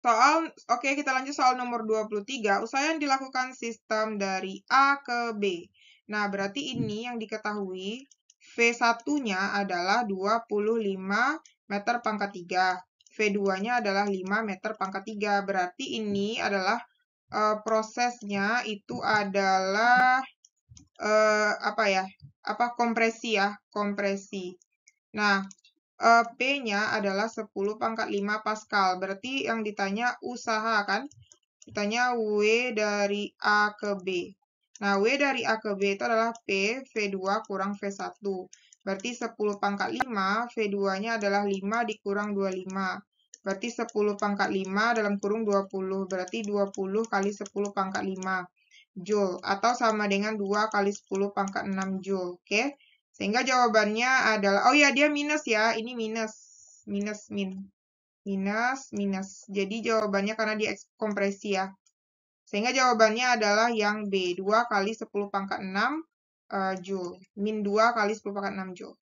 Soal, oke okay, kita lanjut soal nomor 23. Usaha yang dilakukan sistem dari A ke B. Nah, berarti hmm. ini yang diketahui V1-nya adalah 25 meter pangkat 3. V2-nya adalah 5 meter pangkat 3. Berarti ini adalah e, prosesnya itu adalah e, apa ya? Apa kompresi ya? Kompresi. Nah, uh, P-nya adalah 10 pangkat 5 Pascal. Berarti yang ditanya usaha kan? Ditanya W dari A ke B. Nah, W dari A ke B itu adalah P, V2 kurang V1. Berarti 10 pangkat 5, V2-nya adalah 5 dikurang 25. Berarti 10 pangkat 5 dalam kurung 20. Berarti 20 kali 10 pangkat 5 Joule. Atau sama dengan 2 kali 10 pangkat 6 Joule. Oke. Okay? Sehingga jawabannya adalah, oh ya dia minus ya, ini minus, minus, min. Minus, minus. Jadi jawabannya karena dia kompresi ya. Sehingga jawabannya adalah yang B, 2 kali 10 pangkat 6 uh, eh, Joule. Min 2 kali 10 pangkat 6 Joule.